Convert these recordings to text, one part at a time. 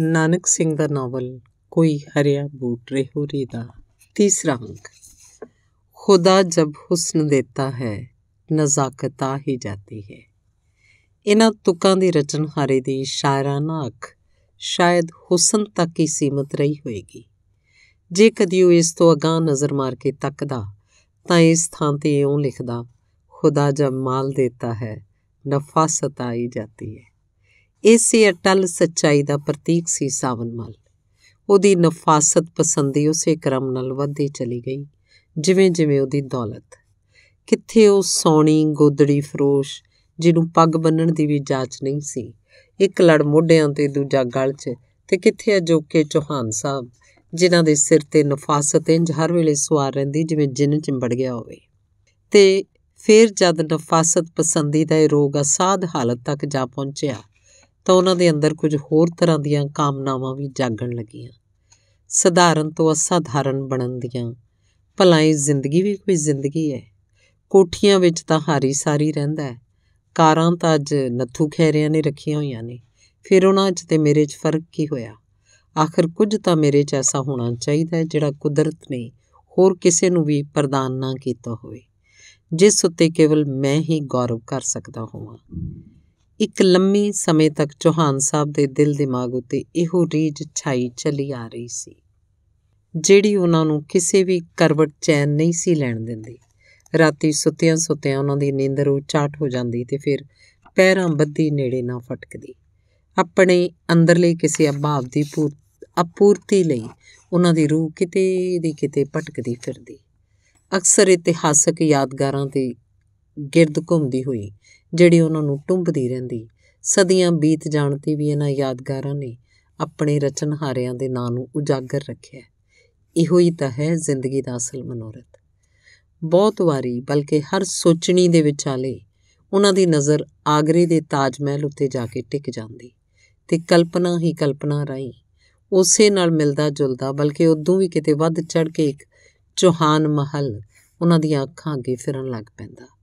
ਨਾਨਕ ਸਿੰਘ ਦਾ novel ਕੋਈ ਹਰਿਆ boot ਰਹੋਰੀ ਦਾ ਤੀਸਰਾ ਅੰਕ ਖੁਦਾ ਜਬ ਹੁਸਨ ਦਿੰਦਾ ਹੈ ਨਜ਼ਾਕਤ ਆ ਹੀ ਜਾਂਦੀ ਹੈ ਇਹਨਾਂ ਤੁਕਾਂ ਦੀ ਰਚਨਹਾਰੇ ਦੀ ਸ਼ਾਇਰਾਨਾ ਅੱਖ ਸ਼ਾਇਦ ਹੁਸਨ ਤੱਕ ਹੀ ਸੀਮਤ ਰਹੀ ਹੋਵੇਗੀ ਜੇ ਕਦੀ ਉਹ ਇਸ ਤੋਂ ਅਗਾਹ ਨਜ਼ਰ ਮਾਰ ਕੇ ਤੱਕਦਾ ਤਾਂ ਇਸ ਥਾਂ ਤੇ ਇਉਂ ਲਿਖਦਾ ਖੁਦਾ ਜਬ ਮਾਲ ਦਿੰਦਾ ਹੈ ਨਫਾਸਤ ਆਈ ਜਾਂਦੀ ਹੈ ਇਸੇ ਅਟਲ ਸੱਚਾਈ ਦਾ ਪ੍ਰਤੀਕ ਸੀ ਸਾਵਨਮਲ ਉਹਦੀ ਨਫਾਸਤ ਪਸੰਦੀ ਉਸੇ ਕਰਮ ਨਾਲ ਵੱਧਦੀ ਚਲੀ ਗਈ ਜਿਵੇਂ ਜਿਵੇਂ ਉਹਦੀ ਦੌਲਤ ਕਿੱਥੇ ਉਹ ਸੋਣੀ ਗੋਦੜੀ ਫਰੋਸ਼ ਜਿਹਨੂੰ ਪੱਗ ਬੰਨਣ ਦੀ ਵੀ ਜਾਚ ਨਹੀਂ ਸੀ ਇੱਕ ਲੜ ਮੋਢਿਆਂ ਤੇ ਦੂਜਾ ਗਲ 'ਚ ਤੇ ਕਿੱਥੇ ਅਜੋਕੇ ਚੋਹਾਨ ਸਾਹਿਬ ਜਿਨ੍ਹਾਂ ਦੇ ਸਿਰ ਤੇ ਨਫਾਸਤ ਇੰਜ ਹਰ ਵੇਲੇ ਸਵਾਰ ਰਹਿੰਦੀ ਜਿਵੇਂ ਜਿੰਨ ਚਿੰਬੜ ਗਿਆ ਹੋਵੇ ਤੇ ਫਿਰ ਜਦ ਨਫਾਸਤ ਪਸੰਦੀ ਦਾ ਇਹ ਰੋਗ ਅਸਾਧ ਹਾਲਤ ਤੱਕ ਜਾ ਪਹੁੰਚਿਆ ਤਾਂ ਉਹਨਾਂ ਦੇ ਅੰਦਰ ਕੁਝ ਹੋਰ ਤਰ੍ਹਾਂ ਦੀਆਂ ਕਾਮਨਾਵਾਂ ਵੀ ਜਾਗਣ ਲੱਗੀਆਂ ਸਧਾਰਨ ਤੋਂ ਅਸਾਧਾਰਨ ਬਣਨ ਦੀਆਂ ਭਲਾਈ ਜ਼ਿੰਦਗੀ ਵੀ ਕੋਈ ਜ਼ਿੰਦਗੀ ਹੈ ਕੋਠੀਆਂ ਵਿੱਚ ਤਾਂ ਹਾਰੀ ਸਾਰੀ ਰਹਿੰਦਾ ਹੈ ਕਾਰਾਂ ਤਾਂ ਅੱਜ ਨੱਥੂ ਖੈਰਿਆਂ ਨੇ ਰੱਖੀਆਂ ਹੋਈਆਂ ਨੇ ਫਿਰ ਉਹਨਾਂ 'ਚ ਤੇ ਮੇਰੇ 'ਚ ਫਰਕ ਕੀ ਹੋਇਆ ਆਖਰ ਕੁਝ ਤਾਂ ਮੇਰੇ 'ਚ ਐਸਾ ਹੋਣਾ ਚਾਹੀਦਾ ਹੈ ਜਿਹੜਾ ਕੁਦਰਤ ਨੇ ਹੋਰ ਕਿਸੇ ਨੂੰ ਵੀ ਪ੍ਰਦਾਨ ਨਾ ਕੀਤਾ ਹੋਵੇ ਜਿਸ ਉੱਤੇ ਕੇਵਲ ਮੈਂ ਹੀ ਗੌਰਵ ਕਰ ਸਕਦਾ ਹੋਵਾਂ ਇੱਕ ਲੰਮੇ ਸਮੇਂ ਤੱਕ ਚੋਹਾਨ ਸਾਹਿਬ ਦੇ ਦਿਲ ਦਿਮਾਗ ਉੱਤੇ ਇਹੋ ਰੀਝ ਛਾਈ ਚੱਲੀ ਆ ਰਹੀ ਸੀ ਜਿਹੜੀ ਉਹਨਾਂ ਨੂੰ ਕਿਸੇ ਵੀ ਕਰਵਟ ਚੈਨ ਨਹੀਂ ਸੀ ਲੈਣ ਦਿੰਦੀ ਰਾਤੀ ਸੁੱਤਿਆਂ ਸੁੱਤਿਆਂ ਉਹਨਾਂ ਦੀ ਨੀਂਦਰ ਉਚਾਟ ਹੋ ਜਾਂਦੀ ਤੇ ਫਿਰ ਪੈਰਾਂ ਬੱਦੀ ਨੇੜੇ ਨਾ ਫਟਕਦੀ ਆਪਣੇ ਅੰਦਰਲੇ ਕਿਸੇ ਅਭਾਵ ਦੀ ਅਪੂਰਤੀ ਲਈ ਉਹਨਾਂ ਦੀ ਰੂਹ ਕਿਤੇ ਦੀ ਕਿਤੇ ਭਟਕਦੀ ਫਿਰਦੀ ਅਕਸਰ ਇਤਿਹਾਸਕ ਯਾਦਗਾਰਾਂ ਤੇ ਗਿਰਦ ਘੁੰਮਦੀ ਹੋਈ ਜਿਹੜੀ ਉਹਨਾਂ ਨੂੰ ਟੁੰਬਦੀ ਰਹਿੰਦੀ ਸਦੀਆਂ ਬੀਤ ਜਾਣ ਤੇ ਵੀ ਇਹਨਾਂ ਯਾਦਗਾਰਾਂ ਨੇ ਆਪਣੇ ਰਚਨਹਾਰਿਆਂ ਦੇ ਨਾਂ ਨੂੰ ਉਜਾਗਰ ਰੱਖਿਆ ਇਹੋ ਹੀ ਤਾਂ ਹੈ ਜ਼ਿੰਦਗੀ ਦਾ ਅਸਲ ਮਨੋਰਥ ਬਹੁਤ ਵਾਰੀ ਬਲਕਿ ਹਰ ਸੋਚਣੀ ਦੇ ਵਿਚਾਲੇ ਉਹਨਾਂ ਦੀ ਨਜ਼ਰ ਆਗਰੇ ਦੇ ਤਾਜ ਮਹਿਲ ਉੱਤੇ ਜਾ ਕੇ ਟਿਕ ਜਾਂਦੀ ਤੇ ਕਲਪਨਾ ਹੀ ਕਲਪਨਾ ਰਹੀ ਉਸੇ ਨਾਲ ਮਿਲਦਾ ਜੁਲਦਾ ਬਲਕਿ ਉਦੋਂ ਵੀ ਕਿਤੇ ਵੱਧ ਚੜ ਕੇ ਇੱਕ ਚੋਹਾਨ ਮਹਿਲ ਉਹਨਾਂ ਦੀਆਂ ਅੱਖਾਂ ਅੱਗੇ ਫਿਰਨ ਲੱਗ ਪੈਂਦਾ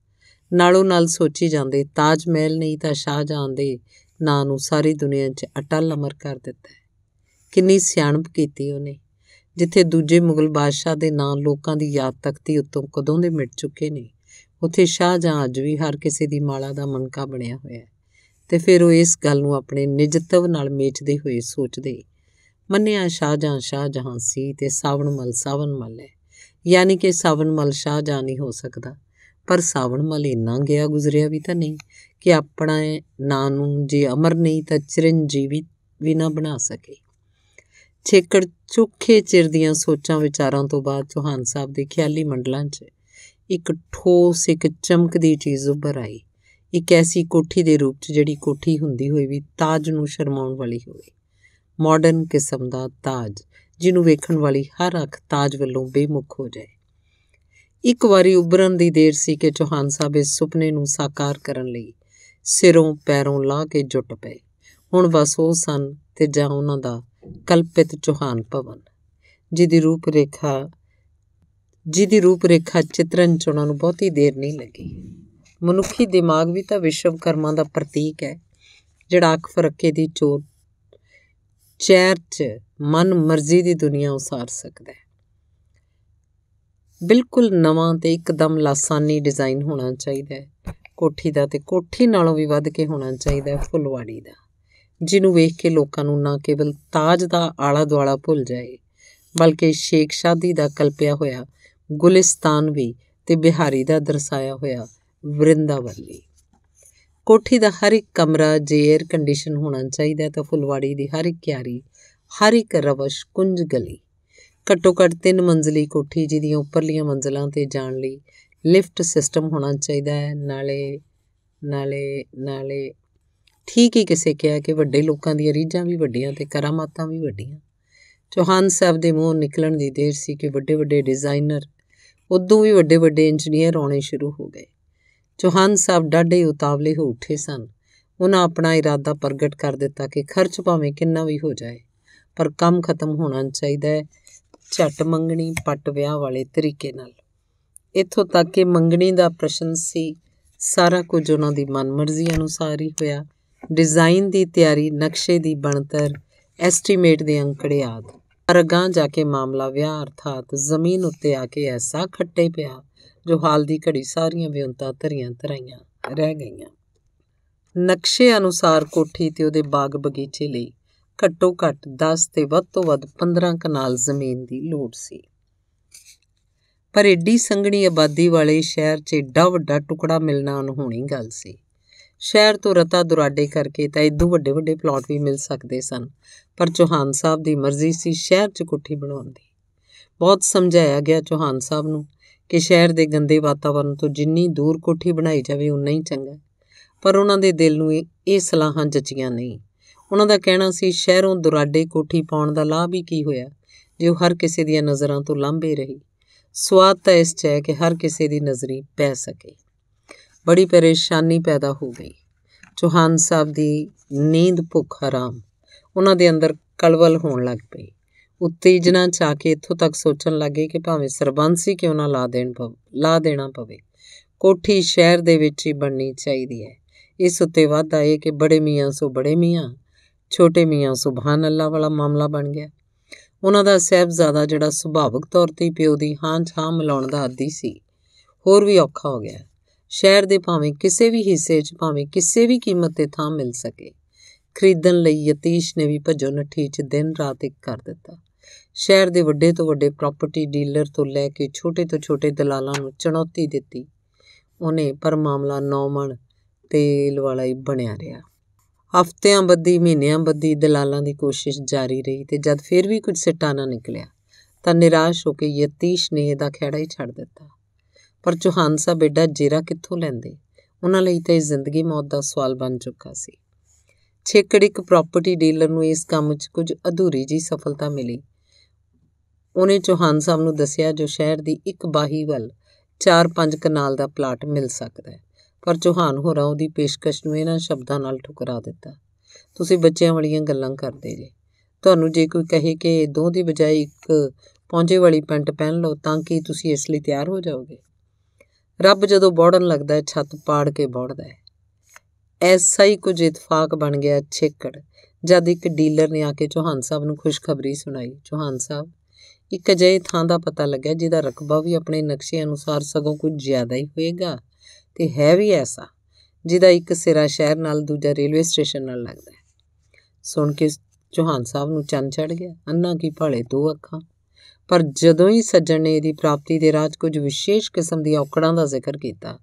ਨਾਲੋਂ ਨਾਲ ਸੋਚੀ ਜਾਂਦੇ ਤਾਜ ਮਹਿਲ ਨਹੀਂ ਤਾਂ ਸ਼ਾਹ ਦੇ ਨਾਂ ਨੂੰ ਸਾਰੀ ਦੁਨੀਆ 'ਚ ਅਟਲ ਅਮਰ ਕਰ ਦਿੱਤਾ ਹੈ ਕਿੰਨੀ ਸਿਆਣਪ ਕੀਤੀ ਉਹਨੇ ਜਿੱਥੇ ਦੂਜੇ ਮੁਗਲ ਬਾਦਸ਼ਾਹ ਦੇ ਨਾਂ ਲੋਕਾਂ ਦੀ ਯਾਦ ਤਖਤੀ ਉੱਤੋਂ ਕਦੋਂ ਦੇ ਮਿਟ ਚੁੱਕੇ ਨੇ ਉੱਥੇ ਸ਼ਾਹਜਹਾਂ ਅੱਜ ਵੀ ਹਰ ਕਿਸੇ ਦੀ ਮਾਲਾ ਦਾ ਮਨਕਾ ਬਣਿਆ ਹੋਇਆ ਤੇ ਫਿਰ ਉਹ ਇਸ ਗੱਲ ਨੂੰ ਆਪਣੇ ਨਿਜਤਵ ਨਾਲ ਮੇਚਦੇ ਹੋਏ ਸੋਚਦੇ ਮੰਨਿਆ ਸ਼ਾਹਜਹਾਂ ਜਹਾਂ ਸੀ ਤੇ ਸਾਵਣਮਲ ਮਲ ਹੈ ਯਾਨੀ ਕਿ ਸਾਵਣਮਲ ਸ਼ਾਹਜਹਾਂ ਨਹੀਂ ਹੋ ਸਕਦਾ ਪਰ ਸਾਵਣ ਮਲ ਇੰਨਾ ਗਿਆ ਗੁਜ਼ਰਿਆ ਵੀ ਤਾਂ ਨਹੀਂ ਕਿ ਆਪਣਾ ਨਾਂ ਨੂੰ ਜੇ ਅਮਰ ਨਹੀਂ ਤਾਂ ਚਿਰੰਜੀਵੀ ਵੀ ਨਾ ਬਣਾ ਸਕੇ ਛੇਕੜ ਚੁੱਖੇ ਚਿਰ ਦੀਆਂ ਸੋਚਾਂ ਵਿਚਾਰਾਂ ਤੋਂ ਬਾਅਦ ਚੋਹਾਨ ਸਾਹਿਬ ਦੇ ਖਿਆਲੀ ਮੰਡਲਾਂ 'ਚ ਇੱਕ ਠੋਸ ਇੱਕ ਚਮਕਦੀ ਚੀਜ਼ ਉੱਭਰ ਆਈ ਇੱਕ ਐਸੀ ਕੋਠੀ ਦੇ ਰੂਪ 'ਚ ਜਿਹੜੀ ਕੋਠੀ ਹੁੰਦੀ ਹੋਈ ਵੀ ਤਾਜ ਨੂੰ ਸ਼ਰਮਾਉਣ ਵਾਲੀ ਹੋਵੇ ਮਾਡਰਨ ਕਿਸਮ ਦਾ ਤਾਜ ਜਿਹਨੂੰ ਵੇਖਣ ਵਾਲੀ ਹਰ ਅੱਖ ਤਾਜ ਵੱਲੋਂ ਬੇਮੁਖ ਹੋ ਜਾਏ ਇੱਕ ਵਾਰੀ ਉਭਰਨ ਦੀ ਦੇਰ ਸੀ ਕਿ ਚੋਹਾਨ ਸਾਹਿਬ ਇਸ ਸੁਪਨੇ ਨੂੰ ਸਾਕਾਰ ਕਰਨ ਲਈ ਸਿਰੋਂ ਪੈਰੋਂ ਲਾ ਕੇ ਜੁੱਟ ਪਏ ਹੁਣ ਬਸ ਉਹ ਸਨ ਤੇ ਜਾਂ ਉਹਨਾਂ ਦਾ ਕਲਪਿਤ ਚੋਹਾਨ ਭਵਨ ਜਿਹਦੀ ਰੂਪ ਰੇਖਾ ਜਿਹਦੀ ਰੂਪ ਰੇਖਾ ਚਿਤਰਨ ਚ ਉਹਨਾਂ ਨੂੰ ਬਹੁਤੀ ਦੇਰ ਨਹੀਂ ਲੱਗੀ ਮਨੁੱਖੀ ਦਿਮਾਗ ਵੀ ਤਾਂ ਵਿਸ਼ਵ ਕਰਮਾਂ ਦਾ ਪ੍ਰਤੀਕ ਹੈ ਜਿਹੜਾ ਅੱਖ ਫਰਕੇ ਦੀ ਚੋਰ ਚੈਰ ਚ ਮਨ ਮਰਜ਼ੀ ਦੀ ਦੁਨੀਆ ਉਸਾਰ ਸਕਦਾ ਹੈ ਬਿਲਕੁਲ ਨਵਾਂ ਤੇ ਇੱਕਦਮ ਲਾਸਾਨੀ ਡਿਜ਼ਾਈਨ ਹੋਣਾ ਚਾਹੀਦਾ ਹੈ ਕੋਠੀ ਦਾ ਤੇ ਕੋਠੀ ਨਾਲੋਂ ਵੀ ਵੱਧ ਕੇ ਹੋਣਾ ਚਾਹੀਦਾ ਹੈ ਫੁੱਲਵਾੜੀ ਦਾ ਜਿਹਨੂੰ ਵੇਖ ਕੇ ਲੋਕਾਂ ਨੂੰ ਨਾ ਕੇਵਲ ਤਾਜ ਦਾ ਆਲਾ ਦੁਆਲਾ ਭੁੱਲ ਜਾਏ ਬਲਕਿ ਸ਼ੇਖ ਸ਼ਾਦੀ ਦਾ ਕਲਪਿਆ ਹੋਇਆ ਗੁਲਿਸਤਾਨ ਵੀ ਤੇ ਬਿਹਾਰੀ ਦਾ ਦਰਸਾਇਆ ਹੋਇਆ ਵਰਿੰਦਾਵਲੀ ਕੋਠੀ ਦਾ ਹਰ ਇੱਕ ਕਮਰਾ ਜੇ 에ਅਰ ਕੰਡੀਸ਼ਨ ਹੋਣਾ ਚਾਹੀਦਾ ਤਾਂ ਫੁੱਲਵਾੜੀ ਦੀ ਹਰ ਇੱਕ ਕਿਆਰੀ ਹਰ ਇੱਕ ਰਵਸ਼ ਕੁੰਜ ਗਲੀ ਘੱਟੋ ਘੱਟ ਤਿੰਨ ਮੰਜ਼ਲੀ ਕੋਠੀ ਜਿਹਦੀਆਂ ਉੱਪਰਲੀਆਂ ਮੰਜ਼ਲਾਂ ਤੇ ਜਾਣ ਲਈ ਲਿਫਟ ਸਿਸਟਮ ਹੋਣਾ ਚਾਹੀਦਾ ਹੈ ਨਾਲੇ ਨਾਲੇ ਨਾਲੇ ਠੀਕ ਹੀ ਕਿਸੇ ਕਿਹਾ ਕਿ ਵੱਡੇ ਲੋਕਾਂ ਦੀਆਂ ਰੀਝਾਂ ਵੀ ਵੱਡੀਆਂ ਤੇ ਕਰਾਮਾਤਾਂ ਵੀ ਵੱਡੀਆਂ ਚੋਹਾਨ ਸਾਹਿਬ ਦੇ ਮੂੰਹ ਨਿਕਲਣ ਦੀ ਦੇਰ ਸੀ ਕਿ ਵੱਡੇ ਵੱਡੇ ਡਿਜ਼ਾਈਨਰ ਉਦੋਂ ਵੀ ਵੱਡੇ ਵੱਡੇ ਇੰਜੀਨੀਅਰ ਆਉਣੇ ਸ਼ੁਰੂ ਹੋ ਗਏ ਚੋਹਾਨ ਸਾਹਿਬ ਡਾਢੇ ਉਤਾਵਲੇ ਹੋ ਉੱਠੇ ਸਨ ਉਹਨਾਂ ਆਪਣਾ ਇਰਾਦਾ ਪ੍ਰਗਟ ਕਰ ਦਿੱਤਾ ਕਿ ਖਰਚ ਭਾਵੇਂ ਕਿੰਨਾ ਵੀ ਹੋ ਜਾਏ ਪਰ ਕੰਮ ਖਤਮ ਹੋਣਾ ਚਾਹੀਦਾ ਹੈ ਝਟ ਮੰਗਣੀ ਪੱਟ ਵਿਆਹ ਵਾਲੇ ਤਰੀਕੇ ਨਾਲ ਇਥੋਂ ਤੱਕ ਕਿ ਮੰਗਣੀ ਦਾ ਪ੍ਰਸ਼ਨ ਸੀ ਸਾਰਾ ਕੁਝ ਉਹਨਾਂ ਦੀ ਮਨਮਰਜ਼ੀ ਅਨੁਸਾਰ ਹੀ ਹੋਇਆ ਡਿਜ਼ਾਈਨ ਦੀ ਤਿਆਰੀ ਨਕਸ਼ੇ ਦੀ ਬਣਤਰ ਐਸਟੀਮੇਟ ਦੇ ਅੰਕੜੇ ਆਦ ਪਰ ਜਾ ਕੇ ਮਾਮਲਾ ਵਿਆਹ ਅਰਥਾਤ ਜ਼ਮੀਨ ਉੱਤੇ ਆ ਕੇ ਐਸਾ ਖੱਟੇ ਪਿਆ ਜੋ ਹਾਲ ਦੀ ਘੜੀ ਸਾਰੀਆਂ ਵਿਉਂਤਾ ਧਰੀਆਂ ਧਰਾਈਆਂ ਰਹਿ ਗਈਆਂ ਨਕਸ਼ੇ ਅਨੁਸਾਰ ਕੋਠੀ ਤੇ ਉਹਦੇ ਬਾਗ ਬਗੀਚੇ ਲਈ ਘੱਟੋ ਘੱਟ 10 ਤੇ ਵੱਧ ਤੋਂ ਵੱਧ 15 ਕਨਾਲ ਜ਼ਮੀਨ ਦੀ ਲੋੜ ਸੀ ਪਰ ਏਡੀ ਸੰਘਣੀ ਆਬਾਦੀ ਵਾਲੇ ਸ਼ਹਿਰ 'ਚ ਏਡਾ ਵੱਡਾ ਟੁਕੜਾ ਮਿਲਣਾ ਅਣਹੋਣੀ ਗੱਲ ਸੀ ਸ਼ਹਿਰ ਤੋਂ ਰਤਾ ਦੁਰਾਡੇ ਕਰਕੇ ਤਾਂ ਇਦੋਂ ਵੱਡੇ ਵੱਡੇ ਪਲਾਟ ਵੀ ਮਿਲ ਸਕਦੇ ਸਨ ਪਰ ਚੋਹਾਨ ਸਾਹਿਬ ਦੀ ਮਰਜ਼ੀ ਸੀ ਸ਼ਹਿਰ 'ਚ ਕੋਠੀ ਬਣਾਉਣ ਦੀ ਬਹੁਤ ਸਮਝਾਇਆ ਗਿਆ ਚੋਹਾਨ ਸਾਹਿਬ ਨੂੰ ਕਿ ਸ਼ਹਿਰ ਦੇ ਗੰਦੇ ਵਾਤਾਵਰਣ ਤੋਂ ਜਿੰਨੀ ਦੂਰ ਕੋਠੀ ਬਣਾਈ ਜਾਵੇ ਉਨਾ ਹੀ ਚੰਗਾ ਪਰ ਉਹਨਾਂ ਦੇ ਦਿਲ ਨੂੰ ਇਹ ਸਲਾਹਾਂ ਜੱਚੀਆਂ ਨਹੀਂ ਉਹਨਾਂ ਦਾ ਕਹਿਣਾ ਸੀ ਸ਼ਹਿਰੋਂ ਦੁਰਾਡੇ ਕੋਠੀ ਪਾਉਣ ਦਾ ਲਾਭ ਹੀ ਕੀ ਹੋਇਆ ਜੇ ਉਹ ਹਰ ਕਿਸੇ ਦੀਆਂ ਨਜ਼ਰਾਂ ਤੋਂ ਲਾਂਭੇ ਰਹੀ ਸਵਾਦ ਤਾਂ ਇਸ 'ਚ ਹੈ ਕਿ ਹਰ ਕਿਸੇ ਦੀ ਨਜ਼ਰੀ ਪੈ ਸਕੇ ਬੜੀ ਪਰੇਸ਼ਾਨੀ ਪੈਦਾ ਹੋ ਗਈ ਚੋਹਾਨ ਸਾਹਿਬ ਦੀ ਨੀਂਦ ਭੁੱਖ ਹਰਾਮ ਉਹਨਾਂ ਦੇ ਅੰਦਰ ਕਲਵਲ ਹੋਣ ਲੱਗ ਪਈ ਉਤੇਜਨਾ ਚਾ ਕੇ ਇੱਥੋਂ ਤੱਕ ਸੋਚਣ ਲੱਗੇ ਕਿ ਭਾਵੇਂ ਸਰਬੰਸੀ ਕਿਉਂ ਨਾ ਲਾ ਦੇਣ ਪਵੇ ਲਾ ਦੇਣਾ ਪਵੇ ਕੋਠੀ ਸ਼ਹਿਰ ਦੇ ਵਿੱਚ ਹੀ ਬਣਨੀ ਚਾਹੀਦੀ ਹੈ ਇਸ ਉੱਤੇ ਵਾਅਦਾ ਹੈ ਕਿ ਬੜੇ ਮੀਆਂ ਸੋ ਬੜੇ ਮੀਆਂ ਛੋਟੇ ਮੀਆਂ ਸੁਭਾਨ ਅੱਲਾ ਵਾਲਾ ਮਾਮਲਾ ਬਣ ਗਿਆ ਉਹਨਾਂ ਦਾ ਜ਼ਿਆਦਾ ਜਿਹੜਾ ਸੁਭਾਵਿਕ ਤੌਰ ਤੇ ਪਿਓ ਦੀ ਹਾਂ ਛਾਂ ਮਿਲਾਉਣ ਦਾ ਆਦੀ ਸੀ ਹੋਰ ਵੀ ਔਖਾ ਹੋ ਗਿਆ ਸ਼ਹਿਰ ਦੇ ਭਾਵੇਂ ਕਿਸੇ ਵੀ ਹਿੱਸੇ 'ਚ ਭਾਵੇਂ ਕਿਸੇ ਵੀ ਕੀਮਤ ਤੇ ਥਾਂ ਮਿਲ ਸਕੇ ਖਰੀਦਣ ਲਈ ਯਤੀਸ਼ ਨੇ ਵੀ ਭਜੋ ਨੱਠੀ 'ਚ ਦਿਨ ਰਾਤ ਇੱਕ ਕਰ ਦਿੱਤਾ ਸ਼ਹਿਰ ਦੇ ਵੱਡੇ ਤੋਂ ਵੱਡੇ ਪ੍ਰਾਪਰਟੀ ਡੀਲਰ ਤੋਂ ਲੈ ਕੇ ਛੋਟੇ ਤੋਂ ਛੋਟੇ ਦਲਾਲਾਂ ਨੂੰ ਚੁਣੌਤੀ ਦਿੱਤੀ ਉਹਨੇ ਪਰ ਮਾਮਲਾ ਨੌਮਣ ਤੇਲ ਵਾਲਾ ਹੀ ਬਣਿਆ ਰਿਹਾ ਹਫ਼ਤਿਆਂ ਬੱਧੀ ਮਹੀਨਿਆਂ ਬੱਧੀ ਦਲਾਲਾਂ ਦੀ ਕੋਸ਼ਿਸ਼ ਜਾਰੀ ਰਹੀ ਤੇ ਜਦ ਫਿਰ ਵੀ ਕੁਝ ਸਿੱਟਾ ਨਾ ਨਿਕਲਿਆ ਤਾਂ ਨਿਰਾਸ਼ ਹੋ ਕੇ ਯਤੀਸ਼ ਨੇ ਇਹਦਾ ਖੇੜਾ ਹੀ ਛੱਡ ਦਿੱਤਾ ਪਰ ਚੋਹਾਨ ਸਾਹਿਬ ਐਡਾ ਜੇਰਾ ਕਿੱਥੋਂ ਲੈਂਦੇ ਉਹਨਾਂ ਲਈ ਤਾਂ ਇਹ ਜ਼ਿੰਦਗੀ ਮੌਤ ਦਾ ਸਵਾਲ ਬਣ ਚੁੱਕਾ ਸੀ ਛੇਕੜ ਇੱਕ ਪ੍ਰਾਪਰਟੀ ਡੀਲਰ ਨੂੰ ਇਸ ਕੰਮ ਵਿੱਚ ਕੁਝ ਅਧੂਰੀ ਜੀ ਸਫਲਤਾ ਮਿਲੀ ਉਹਨੇ ਚੋਹਾਨ ਸਾਹਿਬ ਨੂੰ ਦੱਸਿਆ ਜੋ ਸ਼ਹਿਰ ਦੀ ਇੱਕ ਬਾਹੀ ਵੱਲ 4-5 ਕਨਾਲ ਦਾ ਪਲਾਟ ਮਿਲ ਸਕਦਾ ਹੈ ਪਰ ਚੋਹਾਨ ਹੋਰਾਂ ਉਹਦੀ ਪੇਸ਼ਕਸ਼ ਨੂੰ ਇਹਨਾਂ ਸ਼ਬਦਾਂ ਨਾਲ ਠੁਕਰਾ ਦਿੱਤਾ ਤੁਸੀਂ ਬੱਚਿਆਂ ਵਾਲੀਆਂ ਗੱਲਾਂ ਕਰਦੇ ਜੇ ਤੁਹਾਨੂੰ ਜੇ ਕੋਈ ਕਹੇ ਕਿ ਦੋ ਦੀ ਬਜਾਏ ਇੱਕ ਪੌਂਜੇ ਵਾਲੀ ਪੈਂਟ ਪਹਿਨ ਲਓ ਤਾਂ ਕਿ ਤੁਸੀਂ ਇਸ ਲਈ ਤਿਆਰ ਹੋ ਜਾਓਗੇ ਰੱਬ ਜਦੋਂ ਬੋੜਨ ਲੱਗਦਾ ਹੈ ਛੱਤ ਪਾੜ ਕੇ ਬੋੜਦਾ ਹੈ ਐਸਾ ਹੀ ਕੁਝ ਇਤਫਾਕ ਬਣ ਗਿਆ ਛੇਕੜ ਜਦ ਇੱਕ ਡੀਲਰ ਨੇ ਆ ਕੇ ਚੋਹਾਨ ਸਾਹਿਬ ਨੂੰ ਖੁਸ਼ਖਬਰੀ ਸੁਣਾਈ ਚੋਹਾਨ ਸਾਹਿਬ ਇੱਕ ਅਜੇ ਥਾਂ ਦਾ ਪਤਾ ਲੱਗਿਆ ਜਿਹਦਾ ਰਕਬਾ ਵੀ ਆਪਣੇ ਨਕਸ਼ੇ ਅਨੁਸਾਰ ਸਗੋਂ ਕੁਝ ਜ਼ਿਆਦਾ ਹੀ ਹੋਏਗਾ ਤੇ ਹੈ ਵੀ ਐਸਾ ਜਿਹਦਾ ਇੱਕ ਸਿਰਾ ਸ਼ਹਿਰ ਨਾਲ ਦੂਜਾ ਰੇਲਵੇ ਸਟੇਸ਼ਨ ਨਾਲ ਲੱਗਦਾ ਹੈ ਸੁਣ ਕੇ ਚੋਹਾਨ ਸਾਹਿਬ ਨੂੰ ਚੰਨ ਚੜ ਗਿਆ ਅੰਨਾ ਕੀ ਭਾਲੇ ਦੋ ਅੱਖਾਂ ਪਰ ਜਦੋਂ ਹੀ ਸੱਜਣ ਨੇ ਇਹਦੀ ਪ੍ਰਾਪਤੀ ਦੇ ਰਾਜ ਕੁਝ ਵਿਸ਼ੇਸ਼ ਕਿਸਮ ਦੀਆਂ ਔਕੜਾਂ ਦਾ ਜ਼ਿਕਰ ਕੀਤਾ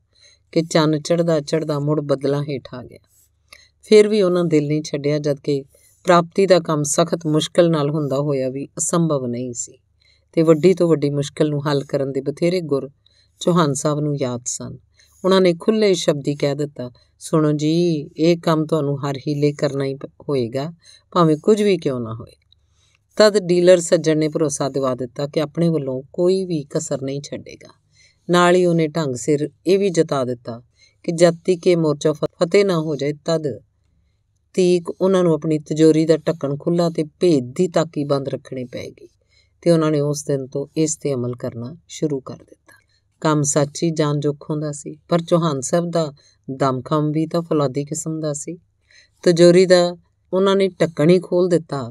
ਕਿ ਚੰਨ ਚੜਦਾ ਚੜਦਾ ਮੁੜ ਬਦਲਾ ਹੇਠ ਆ ਗਿਆ ਫਿਰ ਵੀ ਉਹਨਾਂ ਦਿਲ ਨਹੀਂ ਛੱਡਿਆ ਜਦਕਿ ਪ੍ਰਾਪਤੀ ਦਾ ਕੰਮ ਸਖਤ ਮੁਸ਼ਕਲ ਨਾਲ ਹੁੰਦਾ ਹੋਇਆ ਵੀ ਅਸੰਭਵ ਨਹੀਂ ਸੀ ਤੇ ਵੱਡੀ ਤੋਂ ਵੱਡੀ ਮੁਸ਼ਕਲ ਨੂੰ ਹੱਲ ਕਰਨ ਦੇ ਬਥੇਰੇ ਗੁਰ ਚੋਹਾਨ ਸਾਹਿਬ ਨੂੰ ਯਾਦ ਸਨ ਉਹਨਾਂ ਨੇ ਖੁੱਲੇ ਸ਼ਬਦੀ ਕਹਿ ਦਿੱਤਾ ਸੁਣੋ ਜੀ ਇਹ ਕੰਮ ਤੁਹਾਨੂੰ ਹਰ ਹੀਲੇ ਕਰਨਾ ਹੀ ਹੋਏਗਾ ਭਾਵੇਂ ਕੁਝ ਵੀ ਕਿਉਂ ਨਾ ਹੋਏ ਤਦ ਡੀਲਰ ਸੱਜਣ ਨੇ ਭਰੋਸਾ ਦਿਵਾ ਦਿੱਤਾ ਕਿ ਆਪਣੇ ਵੱਲੋਂ ਕੋਈ ਵੀ ਕਸਰ ਨਹੀਂ ਛੱਡੇਗਾ ਨਾਲ ਹੀ ਉਹਨੇ ਢੰਗ ਸਿਰ ਇਹ ਵੀ ਜਤਾ ਦਿੱਤਾ ਕਿ ਜਦ ਤੱਕ ਇਹ ਮੋਰਚਾ ਫਤਿਹ ਨਾ ਹੋ ਜਾਏ ਤਦ ਤੀਕ ਉਹਨਾਂ ਨੂੰ ਆਪਣੀ ਤਿਜੋਰੀ ਦਾ ਢੱਕਣ ਖੁੱਲਾ ਤੇ ਭੇਦ ਦੀ ਤਾਕੀ ਬੰਦ ਰੱਖਣੀ ਪੈਗੀ ਤੇ ਉਹਨਾਂ ਨੇ ਉਸ ਦਿਨ ਤੋਂ ਇਸ ਤੇ ਅਮਲ ਕਰਨਾ ਸ਼ੁਰੂ ਕਰ ਦਿੱਤਾ ਕੰਮ ਸੱਚੀ ਜਾਨ ਜੋਖੋਂ ਦਾ ਸੀ ਪਰ ਚੋਹਾਨ ਸਾਹਿਬ ਦਾ ਦਮਖਮ ਵੀ ਤਾਂ ਫਲਾਦੀ ਕਿਸਮ ਦਾ ਸੀ ਤਜੋਰੀ ਦਾ ਉਹਨਾਂ ਨੇ ਟੱਕਣ ਹੀ ਖੋਲ ਦਿੱਤਾ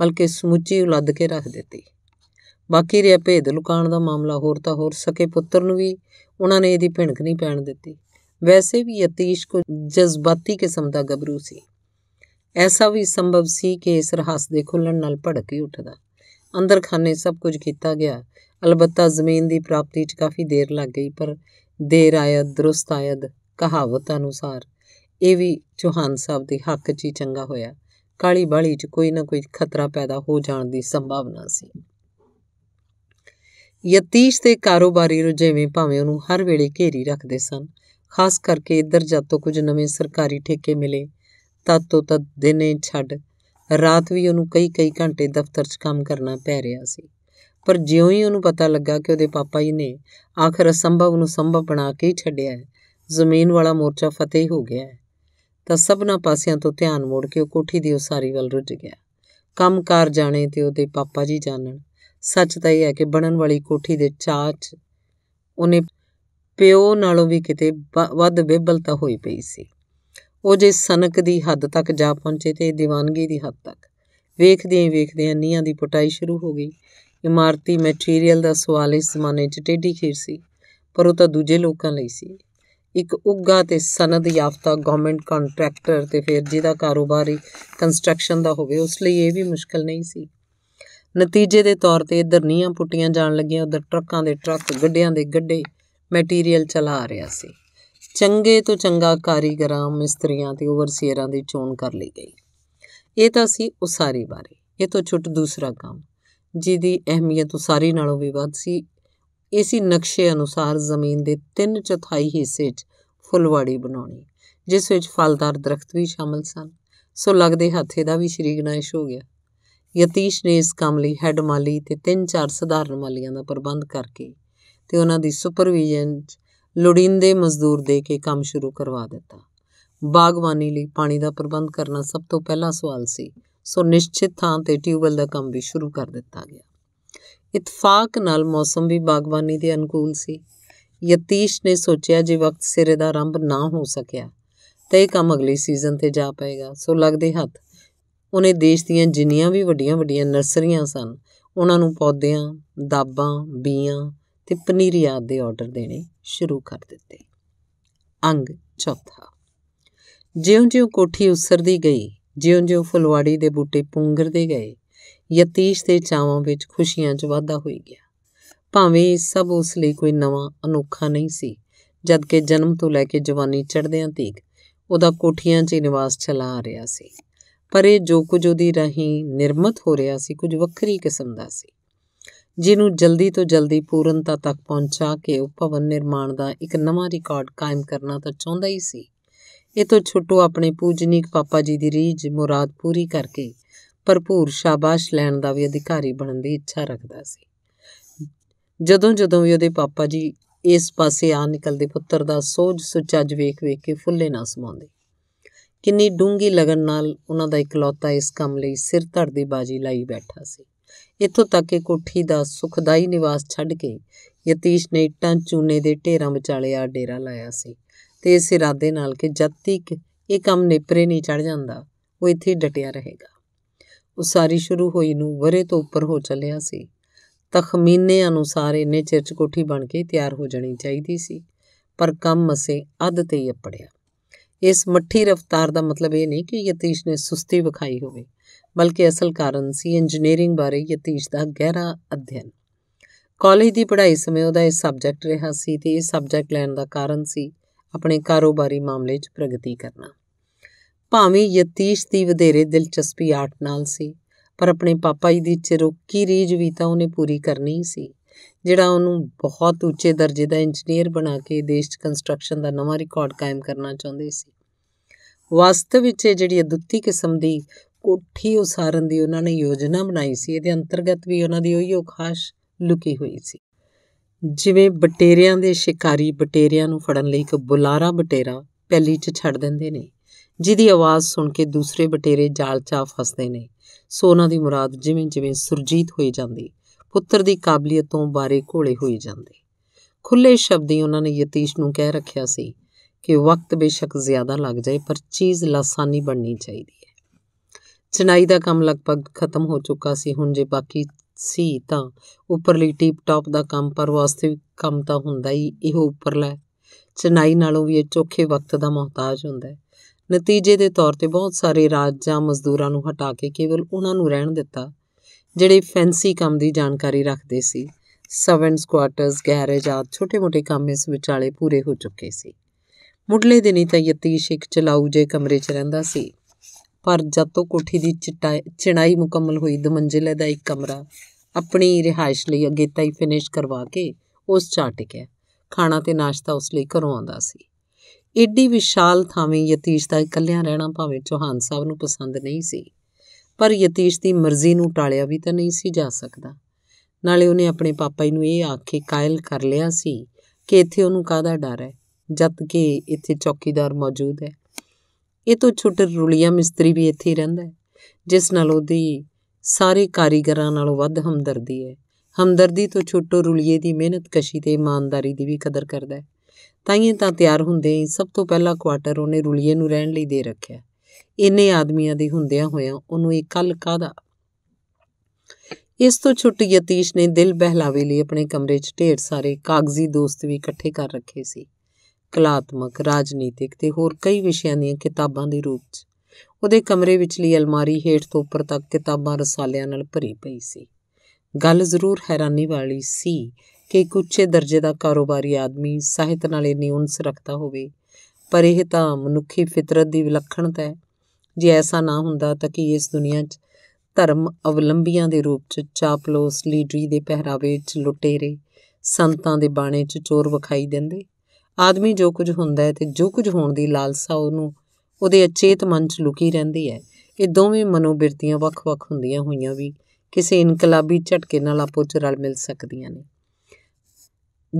ਬਲਕਿ ਸਮੁੱਚੀ ਉਲੱਦ ਕੇ ਰੱਖ ਦਿੱਤੀ ਬਾਕੀ ਰਿਆ ਭੇਦ ਲੁਕਾਉਣ ਦਾ ਮਾਮਲਾ ਹੋਰ ਤਾਂ ਹੋਰ ਸਕੇ ਪੁੱਤਰ ਨੂੰ ਵੀ ਉਹਨਾਂ ਨੇ ਇਹਦੀ ਭਿਣਕ ਨਹੀਂ ਪੈਣ ਦਿੱਤੀ ਵੈਸੇ ਵੀ ਯਤੀਸ਼ ਕੋ ਜਜ਼ਬਾਤੀ ਕਿਸਮ ਦਾ ਗਬਰੂ ਸੀ ਐਸਾ ਵੀ ਸੰਭਵ ਸੀ ਕਿ ਇਸ ਰਹੱਸ ਦੇ ਖੁੱਲਣ ਨਾਲ ਭੜਕ ਹੀ ਉੱਠਦਾ ਅੰਦਰ ਖਾਨੇ ਸਭ ਕੁਝ ਕੀਤਾ ਗਿਆ ਅਲਬੱਤਾ ਜ਼ਮੀਨ ਦੀ ਪ੍ਰਾਪਤੀ 'ਚ ਕਾਫੀ ਦੇਰ ਲੱਗ ਗਈ ਪਰ ਦੇਰ ਆਇਆ ਦਰੁਸਤ ਆਇਦ ਕਹਾਵਤ ਅਨੁਸਾਰ ਇਹ ਵੀ ਚੋਹਾਨ ਸਾਹਿਬ ਦੇ ਹੱਕ 'ਚ ਹੀ ਚੰਗਾ ਹੋਇਆ ਕਾਲੀ ਬਾਲੀ 'ਚ ਕੋਈ ਨਾ ਕੋਈ ਖਤਰਾ ਪੈਦਾ ਹੋ ਜਾਣ ਦੀ ਸੰਭਾਵਨਾ ਸੀ ਯਤੀਸ਼ ਤੇ ਕਾਰੋਬਾਰੀ ਰੁਝੇਵੇਂ ਭਾਵੇਂ ਉਹਨੂੰ ਹਰ ਵੇਲੇ ਘੇਰੀ ਰੱਖਦੇ ਸਨ ਖਾਸ ਕਰਕੇ ਇੱਧਰ ਜਦ ਤੋਂ ਕੁਝ ਨਵੇਂ ਸਰਕਾਰੀ ਠੇਕੇ ਮਿਲੇ ਤਦ ਤੋਂ ਤਦ ਦਿਨੇ ਛੱਡ ਰਾਤ ਵੀ ਉਹਨੂੰ ਕਈ-ਕਈ ਘੰਟੇ ਦਫ਼ਤਰ 'ਚ ਕੰਮ ਕਰਨਾ ਪੈ ਰਿਹਾ ਸੀ ਪਰ ਜਿਉਂ ਹੀ ਉਹਨੂੰ ਪਤਾ ਲੱਗਾ ਕਿ ਉਹਦੇ ਪਾਪਾ ਜੀ ਨੇ ਆਖਰ ਅਸੰਭਵ ਨੂੰ ਸੰਭਵ ਬਣਾ ਕੇ ਹੀ ਛੱਡਿਆ ਹੈ ਜ਼ਮੀਨ ਵਾਲਾ ਮੋਰਚਾ ਫਤਿਹ ਹੋ ਗਿਆ ਹੈ ਤਾਂ ਸਭਨਾ ਪਾਸਿਆਂ ਤੋਂ ਧਿਆਨ ਮੋੜ ਕੇ ਉਹ ਕੋਠੀ ਦੀ ਉਸਾਰੀ ਵੱਲ ਰੁੱਝ ਗਿਆ ਕੰਮਕਾਰ ਜਾਣੇ ਤੇ ਉਹਦੇ ਪਾਪਾ ਜੀ ਜਾਣਨ ਸੱਚ ਤਾਂ ਇਹ ਹੈ ਕਿ ਬਣਨ ਵਾਲੀ ਕੋਠੀ ਦੇ ਚਾਚ ਉਹਨੇ ਪਿਓ ਨਾਲੋਂ ਵੀ ਕਿਤੇ ਵੱਧ ਬੇਬਲਤਾ ਹੋਈ ਪਈ ਸੀ ਉਹ ਜੇ ਸਨਕ ਦੀ ਹੱਦ ਤੱਕ ਜਾ ਪਹੁੰਚੇ ਤੇ دیਵਾਨਗੀ ਦੀ ਹੱਦ ਤੱਕ ਵੇਖਦੇ ਵੇਖਦੇ ਨੀਹਾਂ ਦੀ ਪਟਾਈ ਸ਼ੁਰੂ ਹੋ ਗਈ ਇਮਾਰਤੀ ਮਟੀਰੀਅਲ ਦਾ ਸਵਾਲ ਇਸ ਜ਼ਮਾਨੇ 'ਚ ਟੇਢੀ ਖੀਰ ਸੀ ਪਰ ਉਹ ਤਾਂ ਦੂਜੇ ਲੋਕਾਂ ਲਈ ਸੀ ਇੱਕ ਉੱਗਾ ਤੇ ਸਨਦ ਯਾਫਤਾ ਗਵਰਨਮੈਂਟ ਕੰਟਰੈਕਟਰ ਤੇ ਫਿਰ ਜਿਹਦਾ ਕਾਰੋਬਾਰ ਹੀ ਕੰਸਟਰਕਸ਼ਨ ਦਾ ਹੋਵੇ ਉਸ ਲਈ ਇਹ ਵੀ ਮੁਸ਼ਕਲ ਨਹੀਂ ਸੀ ਨਤੀਜੇ ਦੇ ਤੌਰ ਤੇ ਇਧਰ ਨੀਆਂ ਪੁੱਟੀਆਂ ਜਾਣ ਲੱਗੀਆਂ ਉਧਰ ਟਰੱਕਾਂ ਦੇ ਟਰੱਕ ਗੱਡਿਆਂ ਦੇ ਗੱਡੇ ਮਟੀਰੀਅਲ ਚਲਾ ਰਿਹਾ ਸੀ ਚੰਗੇ ਤੋਂ ਚੰਗਾ ਕਾਰੀਗਰਾਂ ਮਿਸਤਰੀਆਂ ਤੇ ਓਵਰਸੀਅਰਾਂ ਦੀ ਚੋਣ ਕਰ ਲਈ ਗਈ ਇਹ ਤਾਂ ਸੀ ਉਸਾਰੀ ਬਾਰੇ ਇਹ ਤੋਂ ਛੁੱਟ ਦੂਸਰਾ ਕੰਮ ਜਿਹਦੀ ਅਹਿਮੀਅਤ ਉਸਾਰੀ ਨਾਲੋਂ ਵੀ ਵੱਧ ਸੀ ਇਹ ਸੀ ਨਕਸ਼ੇ ਅਨੁਸਾਰ ਜ਼ਮੀਨ ਦੇ 3 4 ਹਿੱਸੇ 'ਚ ਫੁੱਲਵਾੜੀ ਬਣਾਉਣੀ ਜਿਸ ਵਿੱਚ ਫਲਦਾਰ ਦਰਖਤ ਵੀ ਸ਼ਾਮਲ ਸਨ ਸੋ ਲੱਗਦੇ ਹੱਥੇ ਦਾ ਵੀ ਸ਼੍ਰੀ ਗਣੇਸ਼ ਹੋ ਗਿਆ ਯਤੀਸ਼ ਨੇ ਇਸ ਕੰਮ ਲਈ ਹੈੱਡ ਮਾਲੀ ਤੇ 3-4 ਸਧਾਰਨ ਮਾਲੀਆਂ ਦਾ ਪ੍ਰਬੰਧ ਕਰਕੇ ਤੇ ਉਹਨਾਂ ਦੀ ਸੁਪਰਵੀਜ਼ਨ 'ਚ ਲੋੜੀਂਦੇ ਮਜ਼ਦੂਰ ਦੇ ਕੇ ਕੰਮ ਸ਼ੁਰੂ ਕਰਵਾ ਦਿੱਤਾ ਬਾਗਬਾਨੀ ਲਈ ਪਾਣੀ ਦਾ ਪ੍ਰਬੰਧ ਕਰਨਾ ਸਭ ਤੋਂ ਪਹਿਲਾ ਸਵਾਲ ਸੀ ਸੋ ਨਿਸ਼ਚਿਤ ਥਾਂ ਤੇ ਟਿਊਬਲ ਦਾ ਕੰਮ ਵੀ ਸ਼ੁਰੂ ਕਰ ਦਿੱਤਾ ਗਿਆ ਇਤਫਾਕ ਨਾਲ ਮੌਸਮ ਵੀ ਬਾਗਬਾਨੀ ਦੇ ਅਨੁਕੂਲ ਸੀ ਯਤੀਸ਼ ਨੇ ਸੋਚਿਆ ਜੇ ਵਕਤ ਸਿਰ ਦਾ ਆਰੰਭ ਨਾ ਹੋ ਸਕਿਆ ਤਾਂ ਇਹ ਕੰਮ ਅਗਲੇ ਸੀਜ਼ਨ ਤੇ ਜਾ ਪਏਗਾ ਸੋ ਲੱਗਦੇ ਹੱਥ ਉਹਨੇ ਦੇਸ਼ ਦੀਆਂ ਜਿੰਨੀਆਂ ਵੀ ਵੱਡੀਆਂ-ਵੱਡੀਆਂ ਨਰਸਰੀਆਂ ਸਨ ਉਹਨਾਂ ਨੂੰ ਪੌਦਿਆਂ ਦਾਬਾਂ ਬੀਆਂ ਤੇ ਪਨੀਰੀ ਦੇ ਆਰਡਰ ਦੇਣੇ ਸ਼ੁਰੂ ਕਰ ਦਿੱਤੇ ਅੰਗ ਚੌਥਾ ਜਿਉਂ-ਜਿਉਂ ਕੋਠੀ ਉਸਰਦੀ ਗਈ ਜਿਉਂ-ਜਿਉਂ ਫੁਲਵਾੜੀ ਦੇ ਬੂਟੇ ਪੁੰਗਰਦੇ ਗਏ ਯਤੀਸ਼ ਦੇ ਚਾਵਾਂ ਵਿੱਚ ਖੁਸ਼ੀਆਂ 'ਚ ਵਾਧਾ ਹੋਈ ਗਿਆ ਭਾਵੇਂ ਇਹ ਸਭ ਉਸ ਲਈ ਕੋਈ ਨਵਾਂ ਅਨੋਖਾ ਨਹੀਂ ਸੀ ਜਦ ਕਿ ਜਨਮ ਤੋਂ ਲੈ ਕੇ ਜਵਾਨੀ ਚੜ੍ਹਦਿਆਂ ਤੀਕ ਉਹਦਾ ਕੋਠੀਆਂ 'ਚ ਨਿਵਾਸ ਚਲਾ ਆ ਰਿਹਾ ਸੀ ਪਰ ਇਹ ਜੋ ਕੁਝ ਉਹਦੀ ਰਹੀ ਨਿਰਮਤ ਹੋ ਰਿਹਾ ਸੀ ਕੁਝ ਵੱਖਰੀ ਕਿਸਮ ਦਾ ਸੀ ਜਿਹਨੂੰ ਜਲਦੀ ਤੋਂ ਜਲਦੀ ਪੂਰਨਤਾ ਤੱਕ ਪਹੁੰਚਾ ਕੇ ਉਹ ਭਵਨ ਨਿਰਮਾਣ ਦਾ ਇੱਕ ਨਵਾਂ ਰਿਕਾਰਡ ਕਾਇਮ ਕਰਨਾ ਤਾਂ ਚਾਹੁੰਦਾ ਹੀ ਸੀ ਇਹ ਤੋਂ ਛੋਟੋ ਆਪਣੇ ਪੂਜਨੀਕ ਪਾਪਾ ਜੀ ਦੀ ਰੀਜ ਮੁਰਾਦ ਪੂਰੀ ਕਰਕੇ ਭਰਪੂਰ ਸ਼ਾਬਾਸ਼ ਲੈਣ ਦਾ ਵੀ ਅਧਿਕਾਰੀ ਬਣਨ ਦੀ ਇੱਛਾ ਰੱਖਦਾ ਸੀ ਜਦੋਂ ਜਦੋਂ ਵੀ ਉਹਦੇ ਪਾਪਾ ਜੀ ਇਸ ਪਾਸੇ ਆ ਨਿਕਲਦੇ ਪੁੱਤਰ ਦਾ ਸੋਝ ਸੁਚੱਜ ਵੇਖ ਵੇਖ ਕੇ ਫੁੱਲੇ ਨਾ ਸਮਾਉਂਦੇ ਕਿੰਨੀ ਡੂੰਗੀ ਲਗਨ ਨਾਲ ਉਹਨਾਂ ਦਾ ਇਕਲੌਤਾ ਇਸ ਕੰਮ ਲਈ ਸਿਰ ਧੜ ਦੀ ਬਾਜੀ ਲਾਈ ਬੈਠਾ ਸੀ ਇੱਥੋਂ ਤੱਕ ਕਿ ਕੋਠੀ ਦਾ ਸੁਖਦਾਈ ਨਿਵਾਸ ਛੱਡ ਕੇ ਯਤੀਸ਼ ਨੇ ਇੱਟਾਂ ਚੂਨੇ ਦੇ ਢੇਰਾਂ ਵਿਚਾਲੇ ਆ ਡੇਰਾ ਲਾਇਆ ਸੀ ਤੇ ਇਸ ਇਰਾਦੇ ਨਾਲ ਕਿ ਜਦ ਤੱਕ ਇਹ ਕੰਮ ਨੇਪਰੇ ਨਹੀਂ ਚੜ ਜਾਂਦਾ ਉਹ ਇੱਥੇ ਡਟਿਆ ਰਹੇਗਾ ਉਹ ਸਾਰੀ ਸ਼ੁਰੂ ਹੋਈ ਨੂੰ ਵਰੇ ਤੋਂ ਉੱਪਰ ਹੋ ਚੱਲਿਆ ਸੀ ਤਖਮੀਨੇ ਅਨੁਸਾਰ ਇਹਨੇ ਚਿਰਚ ਕੋਠੀ ਬਣ ਕੇ ਤਿਆਰ ਹੋ ਜਾਣੀ ਚਾਹੀਦੀ ਸੀ ਪਰ ਕੰਮ ਅਸੇ ਅੱਧ ਤੇ ਹੀ ਅਪੜਿਆ ਇਸ ਮੱਠੀ ਰਫ਼ਤਾਰ ਦਾ ਮਤਲਬ ਇਹ ਨਹੀਂ ਕਿ ਯਤੀਸ਼ ਨੇ ਸੁਸਤੀ ਵਿਖਾਈ ਹੋਵੇ ਬਲਕਿ ਅਸਲ ਕਾਰਨ ਸੀ ਇੰਜੀਨੀਅਰਿੰਗ ਬਾਰੇ ਯਤੀਸ਼ ਦਾ ਗਹਿਰਾ ਅਧਿਐਨ ਕਾਲਜ ਦੀ ਪੜ੍ਹਾਈ ਸਮੇਂ ਉਹਦਾ ਇਹ ਸਬਜੈਕਟ ਰਿਹਾ ਸੀ ਤੇ ਇਹ ਸਬਜੈਕਟ ਲੈਣ ਦਾ ਕਾਰਨ ਸੀ ਆਪਣੇ ਕਾਰੋਬਾਰੀ ਮਾਮਲੇ 'ਚ ਪ੍ਰਗਤੀ ਕਰਨਾ ਭਾਵੇਂ ਯਤੀਸ਼ ਦੀ ਵਧੇਰੇ ਦਿਲਚਸਪੀ ਆਰਟ ਨਾਲ ਸੀ ਪਰ ਆਪਣੇ ਪਾਪਾ ਜੀ ਦੀ ਚਰੋਕੀ ਰੀਜ ਵੀ ਤਾਂ ਉਹਨੇ ਪੂਰੀ ਕਰਨੀ ਸੀ ਜਿਹੜਾ ਉਹਨੂੰ ਬਹੁਤ ਉੱਚੇ ਦਰਜੇ ਦਾ ਇੰਜੀਨੀਅਰ ਬਣਾ ਕੇ ਦੇਸ਼ 'ਚ ਕੰਸਟਰਕਸ਼ਨ ਦਾ ਨਵਾਂ ਰਿਕਾਰਡ ਕਾਇਮ ਕਰਨਾ ਚਾਹੁੰਦੇ ਸੀ ਵਾਸਤਵ ਵਿੱਚ ਇਹ ਜਿਹੜੀ ਅਦੁੱਤੀ ਕਿਸਮ ਦੀ ਕੋਠੀ ਉਸਾਰਨ ਦੀ ਉਹਨਾਂ ਨੇ ਯੋਜਨਾ ਬਣਾਈ ਸੀ ਇਹਦੇ ਅੰਤਰਗਤ ਵੀ ਉਹਨਾਂ ਦੀ ਉਹੀ ਖਾਸ਼ ਲੁਕੀ ਹੋਈ ਸੀ ਜਿਵੇਂ ਬਟੇਰਿਆਂ ਦੇ ਸ਼ਿਕਾਰੀ ਬਟੇਰਿਆਂ ਨੂੰ ਫੜਨ ਲਈ ਇੱਕ ਬੁਲਾਰਾ ਬਟੇਰਾ ਪਹਿਲੀ 'ਚ ਛੱਡ ਦਿੰਦੇ ਨੇ ਜਿਹਦੀ ਆਵਾਜ਼ ਸੁਣ ਕੇ ਦੂਸਰੇ ਬਟੇਰੇ ਜਾਲ 'ਚ ਫਸਦੇ ਨੇ ਸੋ ਉਹਨਾਂ ਦੀ ਮੁਰਾਦ ਜਿਵੇਂ-ਜਿਵੇਂ ਸੁਰਜੀਤ ਹੋਈ ਜਾਂਦੀ ਪੁੱਤਰ ਦੀ ਕਾਬਲੀਅਤ ਤੋਂ ਬਾਰੇ ਘੋਲੇ ਹੋਈ ਜਾਂਦੇ ਖੁੱਲੇ ਸ਼ਬਦੀ ਉਹਨਾਂ ਨੇ ਯਤੀਸ਼ ਨੂੰ ਕਹਿ ਰੱਖਿਆ ਸੀ ਕਿ ਵਕਤ ਬੇਸ਼ੱਕ ਜ਼ਿਆਦਾ ਲੱਗ ਜਾਏ ਪਰ ਚੀਜ਼ ਲਾਸਾਨੀ ਬਣਨੀ ਚਾਹੀਦੀ ਚਨਾਈ ਦਾ ਕੰਮ ਲਗਭਗ ਖਤਮ ਹੋ ਚੁੱਕਾ ਸੀ ਹੁਣ ਜੇ ਬਾਕੀ ਸੀ ਤਾਂ ਉੱਪਰਲੀ ਟਿਪ ਟਾਪ ਦਾ ਕੰਮ ਪਰ ਵਾਸਤਵਿਕ ਕੰਮ ਤਾਂ ਹੁੰਦਾ ਹੀ ਇਹੋ ਉੱਪਰਲਾ ਚਨਾਈ ਨਾਲੋਂ ਵੀ ਇਹ ਚੋਖੇ ਵਕਤ ਦਾ ਮਹਤਾਜ ਹੁੰਦਾ ਹੈ ਨਤੀਜੇ ਦੇ ਤੌਰ ਤੇ ਬਹੁਤ ਸਾਰੇ ਰਾਜਾਂ ਮਜ਼ਦੂਰਾਂ ਨੂੰ ਹਟਾ ਕੇ ਕੇਵਲ ਉਹਨਾਂ ਨੂੰ ਰਹਿਣ ਦਿੱਤਾ ਜਿਹੜੇ ਫੈਂਸੀ ਕੰਮ ਦੀ ਜਾਣਕਾਰੀ ਰੱਖਦੇ ਸੀ ਸਵਨ ਸਕੁਆਟਰਸ ਗੈਰੇਜ ਆਦ ਛੋਟੇ-ਮੋਟੇ ਕੰਮ ਇਸ ਵਿਚਾਲੇ ਪੂਰੇ ਹੋ ਚੁੱਕੇ ਸੀ ਮੁੱਢਲੇ ਦਿਨੀ ਤਾਂ ਯਤੀਸ਼ ਇੱਕ ਚਲਾਉ ਜੇ ਕਮਰੇ 'ਚ ਰਹਿੰਦਾ ਸੀ ਪਰ ਜਦ ਤੋਂ ਕੋਠੀ ਦੀ ਚਿਣਾਈ ਮੁਕੰਮਲ ਹੋਈ ਦੋ ਮੰਜ਼ਿਲੇ ਦਾ ਇੱਕ ਕਮਰਾ ਆਪਣੀ ਰਿਹਾਇਸ਼ ਲਈ ਅੱਗੇ ਤਾਈ ਫਿਨਿਸ਼ ਕਰਵਾ ਕੇ ਉਸ ਚ ਟਿਕਿਆ ਖਾਣਾ ਤੇ ਨਾਸ਼ਤਾ ਉਸ ਲਈ ਘਰੋਂ ਆਉਂਦਾ ਸੀ ਏਡੀ ਵਿਸ਼ਾਲ ਥਾਵੇਂ ਯਤੀਸ਼ ਦਾ ਇਕੱਲਿਆਂ ਰਹਿਣਾ ਭਾਵੇਂ ਚੋਹਾਨ ਸਾਹਿਬ ਨੂੰ ਪਸੰਦ ਨਹੀਂ ਸੀ ਪਰ ਯਤੀਸ਼ ਦੀ ਮਰਜ਼ੀ ਨੂੰ ਟਾਲਿਆ ਵੀ ਤਾਂ ਨਹੀਂ ਸੀ ਜਾ ਸਕਦਾ ਨਾਲੇ ਉਹਨੇ ਆਪਣੇ ਪਾਪਾ ਜੀ ਨੂੰ ਇਹ ਆਖ ਕੇ ਕਾਇਲ ਕਰ ਲਿਆ ਸੀ ਕਿ ਇੱਥੇ ਉਹਨੂੰ ਕਾਹਦਾ ਡਰ ਹੈ ਜਦ ਕਿ ਇੱਥੇ ਚੌਕੀਦਾਰ ਮੌਜੂਦ ਹੈ ਇਹ ਤੋਂ ਛੁੱਟ ਰੁਲੀਆ ਮਿਸਤਰੀ ਵੀ ਇੱਥੇ ਹੀ ਰਹਿੰਦਾ ਜਿਸ ਨਾਲ ਉਹਦੀ ਸਾਰੇ ਕਾਰੀਗਰਾਂ ਨਾਲੋਂ ਵੱਧ ਹਮਦਰਦੀ ਹੈ ਹਮਦਰਦੀ ਤੋਂ ਛੁੱਟੋ ਰੁਲੀਏ ਦੀ ਮਿਹਨਤ ਕਸ਼ੀ ਤੇ ਇਮਾਨਦਾਰੀ ਦੀ ਵੀ ਕਦਰ ਕਰਦਾ ਹੈ ਤਾਈਏ ਤਾਂ ਤਿਆਰ ਹੁੰਦੇ ਸਭ ਤੋਂ ਪਹਿਲਾ ਕੁਆਟਰ ਉਹਨੇ ਰੁਲੀਏ ਨੂੰ ਰਹਿਣ ਲਈ ਦੇ ਰੱਖਿਆ ਇੰਨੇ ਆਦਮੀਆਂ ਦੇ ਹੁੰਦਿਆਂ ਹੋਇਆਂ ਉਹਨੂੰ ਇਹ ਕੱਲ ਕਾਦਾ ਇਸ ਤੋਂ ਛੁੱਟ ਯਤੀਸ਼ ਨੇ ਦਿਲ ਬਹਿਲਾਵੇ ਲਈ ਆਪਣੇ ਕਮਰੇ 'ਚ ਢੇਰ ਸਾਰੇ ਕਾਗਜ਼ੀ ਦੋਸਤ ਵੀ ਇਕੱਠੇ ਕਰ ਰੱਖੇ ਸੀ ਕਲਾਤਮਕ ਰਾਜਨੀਤਿਕ ਤੇ ਹੋਰ ਕਈ ਵਿਸ਼ਿਆਂ ਦੀਆਂ ਕਿਤਾਬਾਂ ਦੇ ਰੂਪ 'ਚ ਉਹਦੇ ਕਮਰੇ ਵਿੱਚਲੀ ਅਲਮਾਰੀ ਹੇਠ ਤੋਂ ਉੱਪਰ ਤੱਕ ਕਿਤਾਬਾਂ ਰਸਾਲਿਆਂ ਨਾਲ ਭਰੀ ਪਈ ਸੀ ਗੱਲ ਜ਼ਰੂਰ ਹੈਰਾਨੀ ਵਾਲੀ ਸੀ ਕਿ ਇੱਕ ਉੱਚੇ ਦਰਜੇ ਦਾ ਕਾਰੋਬਾਰੀ ਆਦਮੀ ਸਾਹਿਤ ਨਾਲ ਇੰਨੀ ਉਨਸ ਰੱਖਦਾ ਹੋਵੇ ਪਰ ਇਹ ਤਾਂ ਮਨੁੱਖੀ ਫਿਤਰਤ ਦੀ ਵਿਲੱਖਣਤਾ ਹੈ ਜੇ ਐਸਾ ਨਾ ਹੁੰਦਾ ਤਾਂ ਕਿ ਇਸ ਦੁਨੀਆ 'ਚ ਧਰਮ ਅਵਲੰਬੀਆਂ ਦੇ ਰੂਪ 'ਚ ਚਾਪਲੋਸ ਲੀਡਰੀ ਦੇ ਪਹਿਰਾਵੇ 'ਚ ਲੁਟੇਰੇ ਸੰਤਾਂ ਦੇ ਬਾਣੇ 'ਚ ਚੋਰ ਵਿਖਾਈ ਦਿੰਦੇ ਆਦਮੀ ਜੋ ਕੁਝ ਹੁੰਦਾ ਹੈ ਤੇ ਜੋ ਕੁਝ ਹੋਣ ਦੀ ਲਾਲਸਾ ਉਹਨੂੰ ਉਹਦੇ ਅਚੇਤ ਮਨ 'ਚ ਲੁਕੀ ਰਹਿੰਦੀ ਹੈ ਇਹ ਦੋਵੇਂ ਮਨੋਬਿਰਤੀਆਂ ਵੱਖ-ਵੱਖ ਹੁੰਦੀਆਂ ਹੋਈਆਂ ਵੀ ਕਿਸੇ ਇਨਕਲਾਬੀ ਝਟਕੇ ਨਾਲ ਆਪੋ 'ਚ ਰਲ ਮਿਲ ਸਕਦੀਆਂ ਨੇ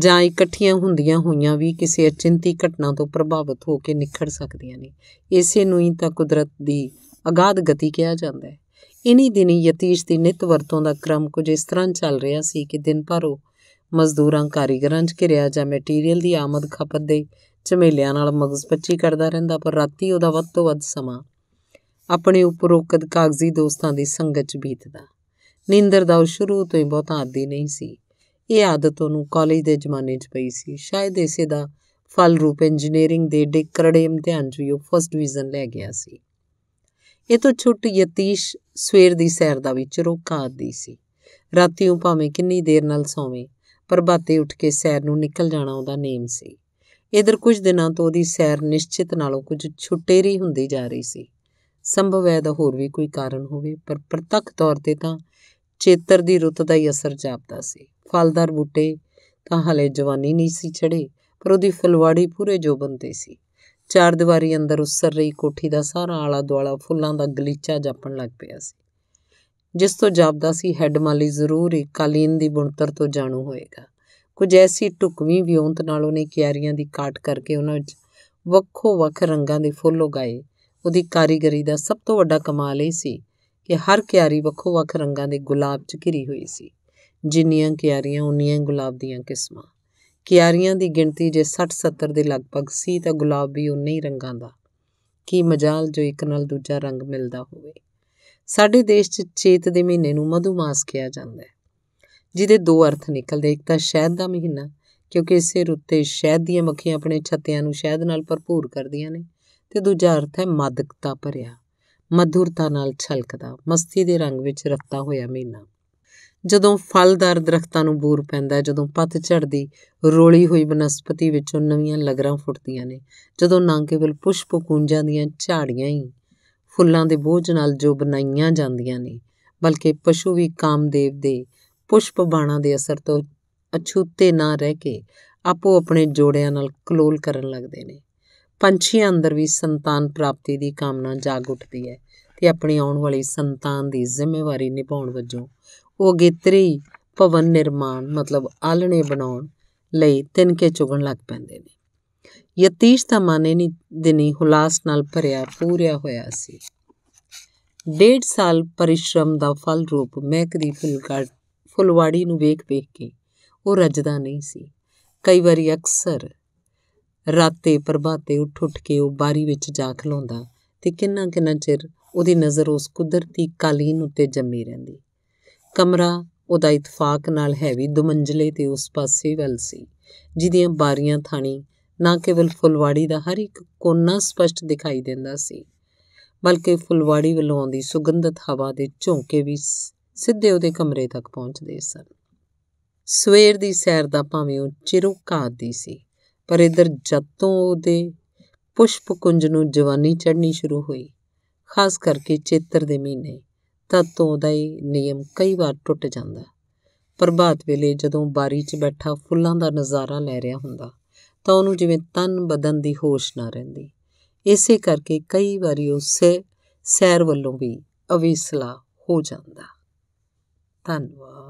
ਜਾਂ ਇਕੱਠੀਆਂ ਹੁੰਦੀਆਂ ਹੋਈਆਂ ਵੀ ਕਿਸੇ ਅਚਿੰਤੀ ਘਟਨਾ ਤੋਂ ਪ੍ਰਭਾਵਿਤ ਹੋ ਕੇ ਨਿਖੜ ਸਕਦੀਆਂ ਨੇ ਇਸੇ ਨੂੰ ਹੀ ਤਾਂ ਕੁਦਰਤ ਦੀ ਅਗਾਧ ਗਤੀ ਕਿਹਾ ਜਾਂਦਾ ਹੈ ਇਨੀ ਦਿਨੀ ਯਤੀਸ਼ ਦੀ ਨਿਤ ਵਰਤੋਂ ਦਾ ਕ੍ਰਮ ਕੁਝ ਇਸ ਤਰ੍ਹਾਂ ਚੱਲ ਰਿਹਾ ਸੀ ਕਿ ਦਿਨ ਭਰ ਉਹ ਮਜ਼ਦੂਰਾਂ ਕਾਰੀਗਰਾਂ 'ਚ ਘਿਰਿਆ ਜਾਂ ਮਟੀਰੀਅਲ ਦੀ ਆਮਦ ਖਪਤ ਦੇ ਝਮੇਲਿਆਂ ਨਾਲ ਮਗਜ਼ ਪੱਚੀ ਕਰਦਾ ਰਹਿੰਦਾ ਪਰ ਰਾਤੀ ਉਹਦਾ ਵੱਧ ਤੋਂ ਵੱਧ ਸਮਾਂ ਆਪਣੇ ਉਪਰੋਕਤ ਕਾਗਜ਼ੀ ਦੋਸਤਾਂ ਦੀ ਸੰਗਤ 'ਚ ਬੀਤਦਾ ਨੀਂਦਰ ਦਾ ਉਹ ਸ਼ੁਰੂ ਤੋਂ ਹੀ ਬਹੁਤ ਆਦੀ ਨਹੀਂ ਸੀ ਇਹ ਆਦਤ ਉਹਨੂੰ ਕਾਲਜ ਦੇ ਜ਼ਮਾਨੇ 'ਚ ਪਈ ਸੀ ਸ਼ਾਇਦ ਇਸੇ ਦਾ ਫਲ ਰੂਪ ਇੰਜੀਨੀਅਰਿੰਗ ਦੇ ਡਿਕਰੜੇ ਇਮਤਿਹਾਨ 'ਚ ਵੀ ਉਹ ਫਸਟ ਡਿਵੀਜ਼ਨ ਲੈ ਗਿਆ ਸੀ ਇਹ ਤੋਂ ਛੁੱਟ ਯਤੀਸ਼ ਸਵੇਰ ਦੀ ਸੈਰ ਦਾ ਵੀ ਚਰੋਕਾ ਆਦੀ ਸੀ ਰਾਤੀ ਉਹ ਭਾਵੇਂ ਕਿੰਨੀ ਦੇਰ ਨਾਲ ਸੌਵੇਂ ਪ੍ਰਭਾਤੇ ਉੱਠ ਕੇ ਸੈਰ ਨੂੰ ਨਿਕਲ ਜਾਣਾ ਉਹਦਾ ਨੇਮ ਸੀ ਇਧਰ ਕੁਝ ਦਿਨਾਂ ਤੋਂ ਉਹਦੀ ਸੈਰ ਨਿਸ਼ਚਿਤ ਨਾਲੋਂ ਕੁਝ ਛੁੱਟੇਰੀ ਹੁੰਦੀ ਜਾ ਰਹੀ ਸੀ ਸੰਭਵ ਹੈ ਦਾ ਹੋਰ ਵੀ ਕੋਈ ਕਾਰਨ ਹੋਵੇ ਪਰ ਪ੍ਰਤੱਖ ਤੌਰ ਤੇ ਤਾਂ ਚੇਤਰ ਦੀ ਰੁੱਤ ਦਾ ਹੀ ਅਸਰ ਜਾਪਦਾ ਸੀ ਫਲਦਾਰ ਬੂਟੇ ਤਾਂ ਹਲੇ ਜਵਾਨੀ ਨਹੀਂ ਸੀ ਛੜੇ ਪਰ ਉਹਦੀ ਫਲਵਾੜੀ ਪੂਰੇ ਜੋਬਨ ਤੇ ਸੀ ਚਾਰ ਦੀਵਾਰੀ ਅੰਦਰ ਉਸਰ ਰਹੀ ਕੋਠੀ ਦਾ ਸਾਰਾ ਆਲਾ ਦੁਆਲਾ ਫੁੱਲਾਂ ਦਾ ਗਲੀਚਾ ਜਾਪਣ ਲੱਗ ਪਿਆ ਸੀ ਜਿਸ ਤੋਂ ਜਾਪਦਾ ਸੀ ਹੈੱਡ ਮਾਲੀ ਜ਼ਰੂਰ ਹੀ ਕਾਲੀਨ ਦੀ ਬੁਣਤਰ ਤੋਂ ਜਾਣੂ ਹੋਏਗਾ ਕੁਝ ਐਸੀ ਟੁਕਵੀਂ ਵਿਉਂਤ ਨਾਲ ਉਹਨੇ ਕਿਆਰੀਆਂ ਦੀ ਕਾਟ ਕਰਕੇ ਉਹਨਾਂ ਵਿੱਚ ਵੱਖੋ ਵੱਖ ਰੰਗਾਂ ਦੇ ਫੁੱਲ ਉਗਾਏ ਉਹਦੀ ਕਾਰੀਗਰੀ ਦਾ ਸਭ ਤੋਂ ਵੱਡਾ ਕਮਾਲ ਇਹ ਸੀ ਕਿ ਹਰ ਕਿਆਰੀ ਵੱਖੋ ਵੱਖ ਰੰਗਾਂ ਦੇ ਗੁਲਾਬ 'ਚ ਘਿਰੀ ਹੋਈ ਸੀ ਜਿੰਨੀਆਂ ਕਿਆਰੀਆਂ ਉਨੀਆਂ ਗੁਲਾਬ ਦੀਆਂ ਕਿਸਮਾਂ ਕਿਆਰੀਆਂ ਦੀ ਗਿਣਤੀ ਜੇ 60-70 ਦੇ ਲਗਭਗ ਸੀ ਤਾਂ ਗੁਲਾਬ ਵੀ ਉਨੇ ਹੀ ਰੰਗਾਂ ਦਾ ਕੀ ਮਜਾਲ ਜੋ ਇੱਕ ਨਾਲ ਦੂਜਾ ਰੰਗ ਮਿਲਦਾ ਹੋਵੇ ਸਾਡੇ ਦੇਸ਼ 'ਚ ਚੇਤ ਦੇ ਮਹੀਨੇ ਨੂੰ ਮਧੂਮਾਸ ਕਿਹਾ ਜਾਂਦਾ ਹੈ ਜਿਹਦੇ ਦੋ ਅਰਥ ਨਿਕਲਦੇ ਇੱਕ ਤਾਂ ਸ਼ਹਿਦ ਦਾ ਮਹੀਨਾ ਕਿਉਂਕਿ ਇਸੇ ਰੁੱਤ ਤੇ ਸ਼ਹਿਦ ਦੀਆਂ ਮੱਖੀਆਂ ਆਪਣੇ ਛੱਤਿਆਂ ਨੂੰ ਸ਼ਹਿਦ ਨਾਲ ਭਰਪੂਰ ਕਰਦੀਆਂ ਨੇ ਤੇ ਦੂਜਾ ਅਰਥ ਹੈ ਮਾਦਕਤਾ ਭਰਿਆ ਮਧੁਰਤਾ ਨਾਲ ਛਲਕਦਾ ਮਸਤੀ ਦੇ ਰੰਗ ਵਿੱਚ ਰਤਾ ਹੋਇਆ ਮਹੀਨਾ ਜਦੋਂ ਫਲਦਾਰ ਦਰਖਤਾਂ ਨੂੰ ਬੂਰ ਪੈਂਦਾ ਜਦੋਂ ਪੱਤ ਝੜਦੀ ਰੋਲੀ ਹੋਈ ਬਨਸਪਤੀ ਵਿੱਚੋਂ ਨਵੀਆਂ ਲਗਰਾਂ ਫੁੱਟਦੀਆਂ ਨੇ ਜਦੋਂ ਨਾ ਕੇਵਲ ਪੁਸ਼ਪ ਕੁੰਜਾਂ ਦੀਆਂ ਝਾੜੀਆਂ ਹੀ ਫੁੱਲਾਂ ਦੇ ਬੋਝ ਨਾਲ ਜੋ ਬਣਾਈਆਂ ਜਾਂਦੀਆਂ ਨੇ ਬਲਕਿ ਪਸ਼ੂ ਵੀ ਕਾਮਦੇਵ ਦੇ ਪੁਸ਼ਪ ਬਾਣਾ ਦੇ ਅਸਰ ਤੋਂ ਅਛੂਤੇ ਨਾ ਰਹਿ ਕੇ ਆਪੋ ਆਪਣੇ ਜੋੜਿਆਂ ਨਾਲ ਕਲੋਲ ਕਰਨ ਲੱਗਦੇ ਨੇ ਪੰਛੀਆਂ ਅੰਦਰ ਵੀ ਸੰਤਾਨ ਪ੍ਰਾਪਤੀ ਦੀ ਕਾਮਨਾ ਜਾਗ ਉੱਠਦੀ ਹੈ ਤੇ ਆਪਣੀ ਆਉਣ ਵਾਲੀ ਸੰਤਾਨ ਦੀ ਜ਼ਿੰਮੇਵਾਰੀ ਨਿਭਾਉਣ ਵਜੋਂ ਉਹ ਗੇਤਰੀ ਭਵਨ ਨਿਰਮਾਣ ਮਤਲਬ ਆਲਣੇ ਬਣਾਉਣ ਲਈ ਕੇ ਚੁਗਣ ਲੱਗ ਪੈਂਦੇ ਨੇ ਯਤੀਸ਼ ਤਾਂ ਮਾਨੇ ਨਹੀਂ ਦਿਨੀ ਹੁਲਾਸ ਨਾਲ ਭਰਿਆ ਪੂਰਿਆ ਹੋਇਆ ਸੀ ਡੇਢ ਸਾਲ ਪਰਿਸ਼ਰਮ ਦਾ ਫਲ ਰੂਪ ਮਹਿਕਦੀ ਫੁਲਗੜ ਫੁਲਵਾੜੀ ਨੂੰ ਵੇਖ-ਵੇਖ ਕੇ ਉਹ ਰੱਜਦਾ ਨਹੀਂ ਸੀ ਕਈ ਵਾਰੀ ਅਕਸਰ ਰਾਤੇ ਪ੍ਰਭਾਤੇ ਉੱਠ-ਉੱਠ ਕੇ ਉਹ ਬਾਰੀ ਵਿੱਚ ਜਾ ਖਲੋਂਦਾ ਤੇ ਕਿੰਨਾ-ਕਿੰਨਾ ਚਿਰ ਉਹਦੀ ਨਜ਼ਰ ਉਸ ਕੁਦਰਤੀ ਕਾਲੀਨ ਉੱਤੇ ਜੰਮੀ ਰਹਿੰਦੀ ਕਮਰਾ ਉਹਦਾ ਇਤਫਾਕ ਨਾਲ ਹੈਵੀ ਦੁਮੰਜਲੇ ਤੇ ਉਸ ਪਾਸੇ ਵੱਲ ਸੀ ਜਿਹਦੀਆਂ ਬਾਰੀਆਂ ਥਾਣੀ ਨਾ ਕੇਵਲ ਫੁਲਵਾੜੀ ਦਾ ਹਰ ਇੱਕ ਕੋਨਾ ਸਪਸ਼ਟ ਦਿਖਾਈ ਦਿੰਦਾ ਸੀ ਬਲਕਿ ਫੁਲਵਾੜੀ ਵੱਲੋਂ ਆਉਂਦੀ ਸੁਗੰਧਤ ਹਵਾ ਦੇ ਝੋਂਕੇ ਵੀ ਸਿੱਧੇ ਉਹਦੇ ਕਮਰੇ ਤੱਕ ਪਹੁੰਚਦੇ ਸਨ ਸਵੇਰ ਦੀ ਸੈਰ ਦਾ ਭਾਵੇਂ ਉਹ ਘਾਤ ਦੀ ਸੀ ਪਰ ਇਧਰ ਜਦ ਤੋਂ ਉਹਦੇ ਪੁਸ਼ਪ ਕੁੰਜ ਨੂੰ ਜਵਾਨੀ ਚੜ੍ਹਨੀ ਸ਼ੁਰੂ ਹੋਈ ਖਾਸ ਕਰਕੇ ਚੇਤਰ ਦੇ ਮਹੀਨੇ ਤਦ ਤੋਂ ਉਹਦਾ ਇਹ ਨਿਯਮ ਕਈ ਵਾਰ ਟੁੱਟ ਜਾਂਦਾ ਪ੍ਰਭਾਤ ਵੇਲੇ ਜਦੋਂ ਬਾਰੀ 'ਚ ਬੈਠਾ ਫੁੱਲਾਂ ਦਾ ਨਜ਼ਾਰਾ ਲੈ ਰਿਹਾ ਹੁੰਦਾ ਤਾਂ ਉਹਨੂੰ ਜਿਵੇਂ ਤਨ ਬਦਨ ਦੀ ਹੋਸ਼ ਨਾ ਰਹਿੰਦੀ ਇਸੇ ਕਰਕੇ ਕਈ ਵਾਰੀ ਉਸੇ ਸੈਰ ਵੱਲੋਂ ਵੀ ਅਵੇਸਲਾ ਹੋ ਜਾਂਦਾ ਧੰਨਵਾਦ